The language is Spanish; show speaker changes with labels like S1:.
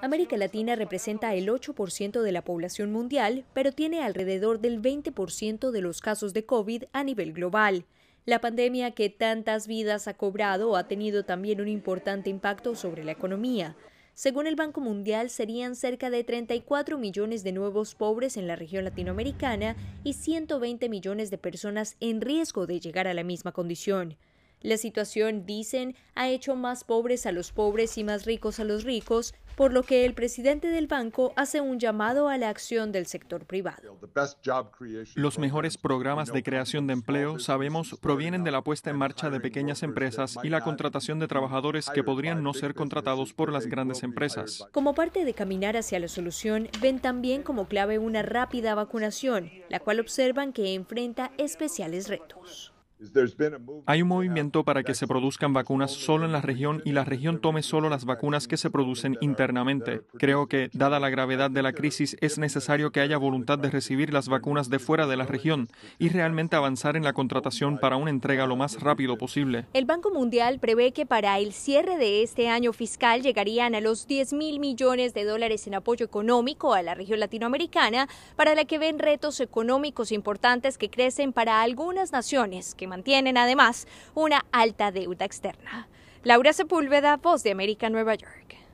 S1: América Latina representa el 8% de la población mundial, pero tiene alrededor del 20% de los casos de COVID a nivel global. La pandemia que tantas vidas ha cobrado ha tenido también un importante impacto sobre la economía. Según el Banco Mundial, serían cerca de 34 millones de nuevos pobres en la región latinoamericana y 120 millones de personas en riesgo de llegar a la misma condición. La situación, dicen, ha hecho más pobres a los pobres y más ricos a los ricos, por lo que el presidente del banco hace un llamado a la acción del sector privado.
S2: Los mejores programas de creación de empleo, sabemos, provienen de la puesta en marcha de pequeñas empresas y la contratación de trabajadores que podrían no ser contratados por las grandes empresas.
S1: Como parte de caminar hacia la solución, ven también como clave una rápida vacunación, la cual observan que enfrenta especiales retos.
S2: Hay un movimiento para que se produzcan vacunas solo en la región y la región tome solo las vacunas que se producen internamente. Creo que, dada la gravedad de la crisis, es necesario que haya voluntad de recibir las vacunas de fuera de la región y realmente avanzar en la contratación para una entrega lo más rápido posible.
S1: El Banco Mundial prevé que para el cierre de este año fiscal llegarían a los 10 mil millones de dólares en apoyo económico a la región latinoamericana, para la que ven retos económicos importantes que crecen para algunas naciones que mantienen además una alta deuda externa. Laura Sepúlveda, Voz de América, Nueva York.